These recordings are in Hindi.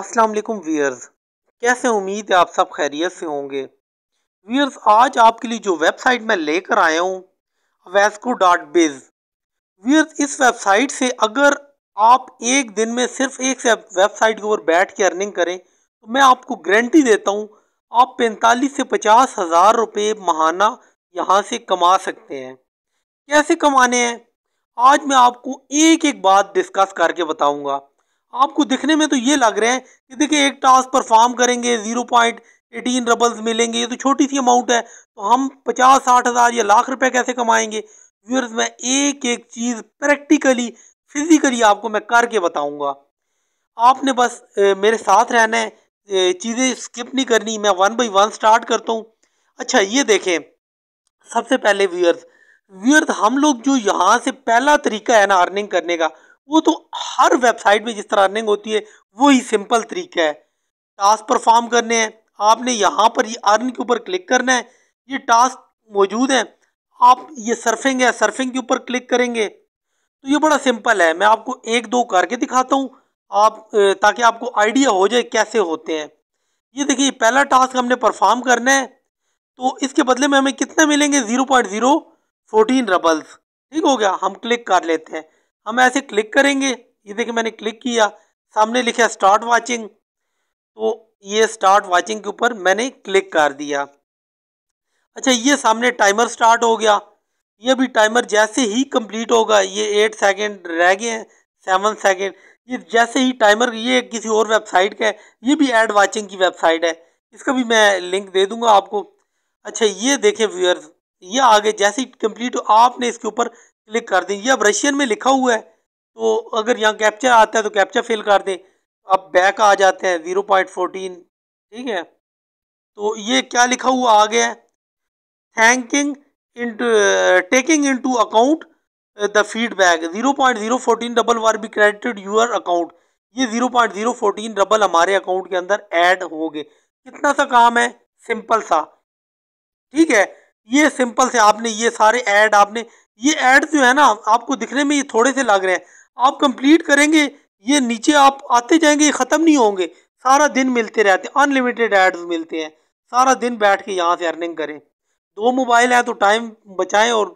अस्सलाम वालेकुम वीयर्स कैसे उम्मीद है आप सब खैरियत से होंगे वीयर्स आज आपके लिए जो वेबसाइट मैं लेकर आया हूँ वेस्को डॉट बिज वीयर्स इस वेबसाइट से अगर आप एक दिन में सिर्फ एक से वेबसाइट के ऊपर बैठ के अर्निंग करें तो मैं आपको गारंटी देता हूँ आप पैंतालीस से पचास हज़ार रुपये महाना यहाँ से कमा सकते हैं कैसे कमाने हैं आज मैं आपको एक एक बात डिस्कस करके बताऊँगा आपको दिखने में तो ये लग रहे हैं कि देखिए एक टास्क परफॉर्म करेंगे ज़ीरो पॉइंट एटीन रबल्स मिलेंगे ये तो छोटी सी अमाउंट है तो हम पचास साठ हज़ार या लाख रुपए कैसे कमाएंगे व्यूअर्स मैं एक एक चीज़ प्रैक्टिकली फिज़िकली आपको मैं करके बताऊँगा आपने बस ए, मेरे साथ रहना है चीज़ें स्किप नहीं करनी मैं वन बाई वन स्टार्ट करता हूँ अच्छा ये देखें सबसे पहले व्यूअर्स व्यूअर्स हम लोग जो यहाँ से पहला तरीका है ना अर्निंग करने का वो तो हर वेबसाइट में जिस तरह अर्निंग होती है वो ही सिंपल तरीका है टास्क परफॉर्म करने हैं आपने यहाँ पर ये अर्न के ऊपर क्लिक करना है ये टास्क मौजूद हैं आप ये सर्फिंग है सर्फिंग के ऊपर क्लिक करेंगे तो ये बड़ा सिंपल है मैं आपको एक दो करके दिखाता हूँ आप ताकि आपको आइडिया हो जाए कैसे होते हैं ये देखिए पहला टास्क हमने परफॉर्म करना है तो इसके बदले में हमें कितने मिलेंगे zero point zero fourteen roubles ठीक हो गया हम क्लिक कर लेते हैं हम ऐसे क्लिक करेंगे ये देखिए मैंने क्लिक किया सामने लिखा स्टार्ट वाचिंग तो ये स्टार्ट वाचिंग के ऊपर मैंने क्लिक कर दिया अच्छा ये सामने टाइमर स्टार्ट हो गया ये भी टाइमर जैसे ही कंप्लीट होगा ये एट सेकेंड रह गए हैं सेवन सेकेंड ये जैसे ही टाइमर ये किसी और वेबसाइट का है ये भी एड वाचिंग की वेबसाइट है इसका भी मैं लिंक दे दूंगा आपको अच्छा ये देखें व्यूअर्स ये आगे जैसे ही कम्प्लीट आपने इसके ऊपर क्लिक कर दें ये अब रशियन में लिखा हुआ है तो अगर यहाँ कैप्चर आता है तो कैप्चर फिल कर दें अब बैक आ जाते हैं ज़ीरो पॉइंट फोर्टीन ठीक है तो ये क्या लिखा हुआ आ गया है thanking in taking into account the feedback zero point zero fourteen double war be credited your account ये zero point zero fourteen double हमारे अकाउंट के अंदर ऐड हो गए कितना सा काम है सिंपल सा ठीक है ये सिंपल से आपने ये सारे ऐड आपने ये एड जो है ना आपको दिखने में ये थोड़े से लग रहे हैं आप कंप्लीट करेंगे ये नीचे आप आते जाएंगे ये ख़त्म नहीं होंगे सारा दिन मिलते रहते हैं अनलिमिटेड एड्स मिलते हैं सारा दिन बैठ के यहाँ से अर्निंग करें दो मोबाइल हैं तो टाइम बचाएं और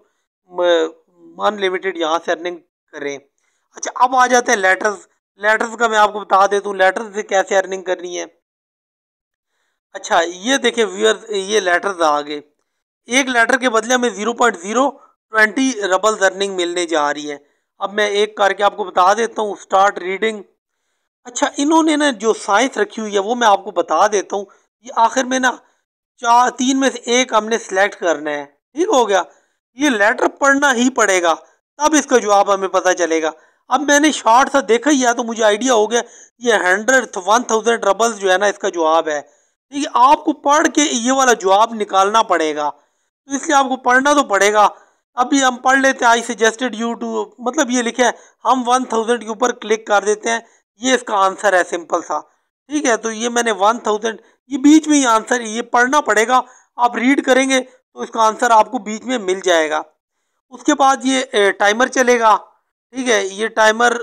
अनलिमिटेड यहाँ से अर्निंग करें अच्छा अब आ जाते हैं लेटर्स लेटर्स का मैं आपको बता देता हूँ लेटर्स से कैसे अर्निंग करनी है अच्छा ये देखें व्यूअर्स ये लेटर्स आ गए एक लेटर के बदले हमें zero point zero twenty rouble earning मिलने जा रही है अब मैं एक करके आपको बता देता हूँ स्टार्ट रीडिंग अच्छा इन्होंने ना जो साइंस रखी हुई है वो मैं आपको बता देता हूँ ये आखिर में ना चार तीन में से एक हमने सेलेक्ट करना है ठीक हो गया ये लेटर पढ़ना ही पड़ेगा तब इसका जवाब हमें पता चलेगा अब मैंने शॉर्ट सा देखा ही है तो मुझे आइडिया हो गया ये हंड्रेड वन थाउजेंड रबल्स जो है ना इसका जवाब है ठीक है आपको पढ़ के ये वाला जवाब निकालना पड़ेगा तो इसलिए आपको पढ़ना तो पड़ेगा अभी हम पढ़ लेते हैं आई सजेस्टेड यू टू मतलब ये लिखे हम वन थाउजेंड के ऊपर क्लिक कर देते हैं ये इसका आंसर है सिंपल सा ठीक है तो ये मैंने वन थाउजेंड ये बीच में ही आंसर ये पढ़ना पड़ेगा आप रीड करेंगे तो इसका आंसर आपको बीच में मिल जाएगा उसके बाद ये टाइमर चलेगा ठीक है ये टाइमर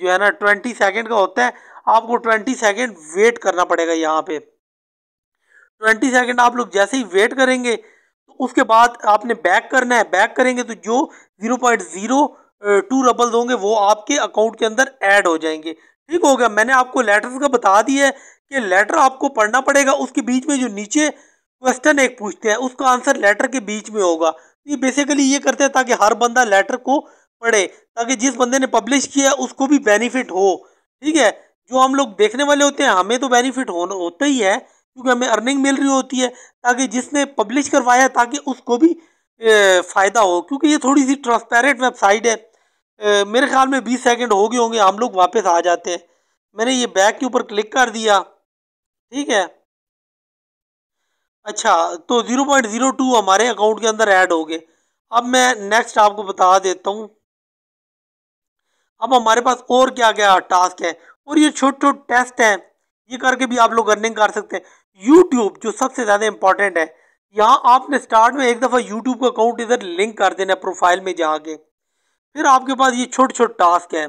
जो है ना ट्वेंटी सेकेंड का होता है आपको ट्वेंटी सेकेंड वेट करना पड़ेगा यहाँ पे ट्वेंटी सेकेंड आप लोग जैसे ही वेट करेंगे उसके बाद आपने बैक करना है बैक करेंगे तो जो zero point zero two rouble होंगे वो आपके अकाउंट के अंदर ऐड हो जाएंगे ठीक हो गया मैंने आपको लेटर्स का बता दिया है कि लेटर आपको पढ़ना पड़ेगा उसके बीच में जो नीचे क्वेश्चन एक पूछते हैं उसका आंसर लेटर के बीच में होगा तो ये बेसिकली ये करते हैं ताकि हर बंदा लेटर को पढ़े ताकि जिस बंदे ने पब्लिश किया उसको भी बेनिफिट हो ठीक है जो हम लोग देखने वाले होते हैं हमें तो बेनिफिट होता ही है क्योंकि हमें अर्निंग मिल रही होती है ताकि जिसने पब्लिश करवाया ताकि उसको भी फ़ायदा हो क्योंकि ये थोड़ी सी ट्रांसपेरेंट वेबसाइट है मेरे ख्याल में बीस सेकेंड हो गए होंगे हम लोग वापस आ जाते हैं मैंने ये बैग के ऊपर क्लिक कर दिया ठीक है अच्छा तो ज़ीरो पॉइंट ज़ीरो टू हमारे अकाउंट के अंदर ऐड हो गए अब मैं नेक्स्ट आपको बता देता हूँ अब हमारे पास और क्या क्या टास्क है और ये छोटे छोटे टेस्ट हैं ये करके भी आप लोग अर्निंग कर सकते हैं यूट्यूब जो सबसे ज़्यादा इंपॉर्टेंट है यहाँ आपने स्टार्ट में एक दफ़ा यूट्यूब का अकाउंट इधर लिंक कर देना है प्रोफाइल में जाके फिर आपके पास ये छोटे छोटे टास्क हैं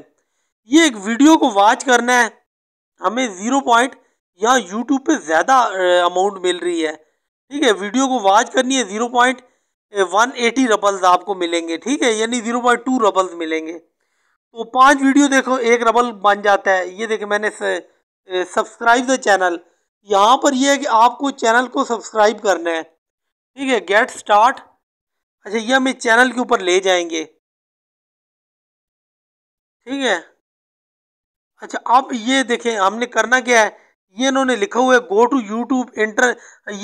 ये एक वीडियो को वॉच करना है हमें ज़ीरो पॉइंट यहाँ यूट्यूब पे ज़्यादा अमाउंट मिल रही है ठीक है वीडियो को वॉच करनी है zero point one eighty roubles आपको मिलेंगे ठीक है यानी ज़ीरो पॉइंट टू रबल्स मिलेंगे तो पांच वीडियो देखो एक रबल बन जाता है ये देखे मैंने सब्सक्राइब द चैनल यहाँ पर यह है कि आपको चैनल को सब्सक्राइब करना है ठीक है गेट स्टार्ट अच्छा ये हमें चैनल के ऊपर ले जाएंगे ठीक है अच्छा अब ये देखें हमने करना क्या है ये इन्होंने लिखा हुआ है गो टू यूट्यूब इंटर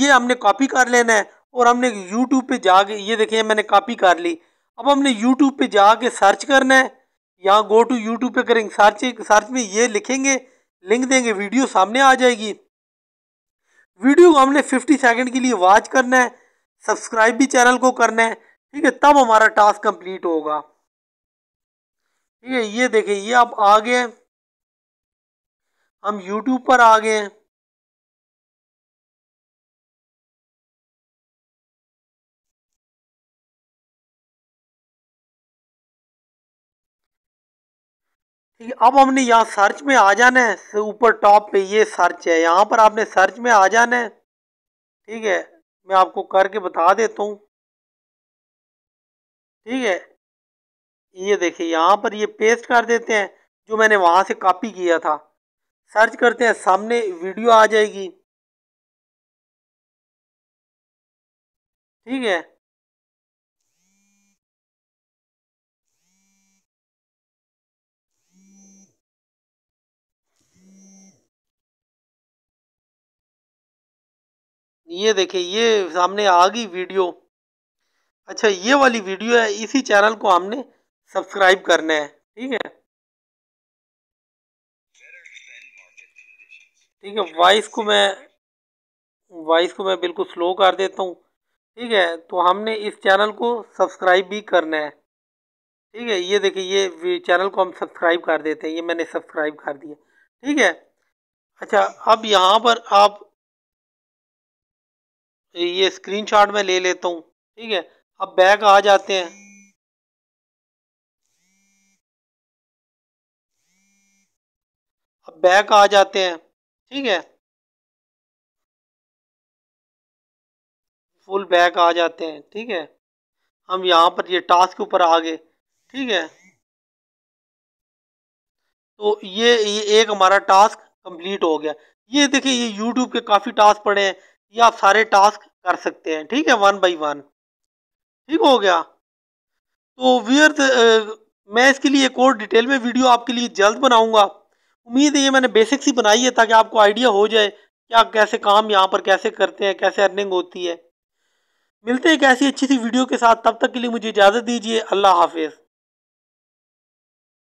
ये हमने कॉपी कर लेना है और हमने यूट्यूब पे जाके ये देखें मैंने कॉपी कर ली अब हमने यूट्यूब पे जाके सर्च करना है यहाँ गो टू यूट्यूब पे करेंगे सर्च सर्च में ये लिखेंगे लिंक देंगे वीडियो सामने आ जाएगी वीडियो को हमने 50 सेकंड के लिए वॉच करना है सब्सक्राइब भी चैनल को करना है ठीक है तब हमारा टास्क कंप्लीट होगा ठीक है ये देखें ये आप आ गए हम यूट्यूब पर आ गए हैं ठीक है अब हमने यहाँ सर्च में आ जाना है ऊपर टॉप पे ये सर्च है यहाँ पर आपने सर्च में आ जाना है ठीक है मैं आपको करके बता देता हूँ ठीक है ये देखिए यहाँ पर ये पेस्ट कर देते हैं जो मैंने वहाँ से कॉपी किया था सर्च करते हैं सामने वीडियो आ जाएगी ठीक है ये देखिए ये सामने आ गई वीडियो अच्छा ये वाली वीडियो है इसी चैनल को हमने सब्सक्राइब करना है ठीक है ठीक है वॉइस को मैं वॉइस को मैं बिल्कुल स्लो कर देता हूँ ठीक है तो हमने इस चैनल को सब्सक्राइब भी करना है ठीक है ये देखिए ये चैनल को हम सब्सक्राइब कर देते हैं ये मैंने सब्सक्राइब कर दिया ठीक है अच्छा अब यहाँ पर आप ये स्क्रीनशॉट में ले लेता हूँ ठीक है अब बैग आ जाते हैं अब बैग आ जाते हैं ठीक है फुल बैग आ जाते हैं ठीक है हम यहाँ पर ये टास्क के ऊपर आ गए ठीक है तो ये ये एक हमारा टास्क कंप्लीट हो गया ये देखिए ये यूट्यूब के काफ़ी टास्क पड़े हैं ये आप सारे टास्क कर सकते हैं ठीक है वन बाई वन ठीक हो गया तो व्यूअर्स मैं इसके लिए एक और डिटेल में वीडियो आपके लिए जल्द बनाऊंगा उम्मीद है ये मैंने बेसिक सी बनाई है ताकि आपको आइडिया हो जाए कि आप कैसे काम यहाँ पर कैसे करते हैं कैसे अर्निंग होती है मिलते हैं एक ऐसी अच्छी सी वीडियो के साथ तब तक के लिए मुझे इजाज़त दीजिए अल्लाह हाफिज़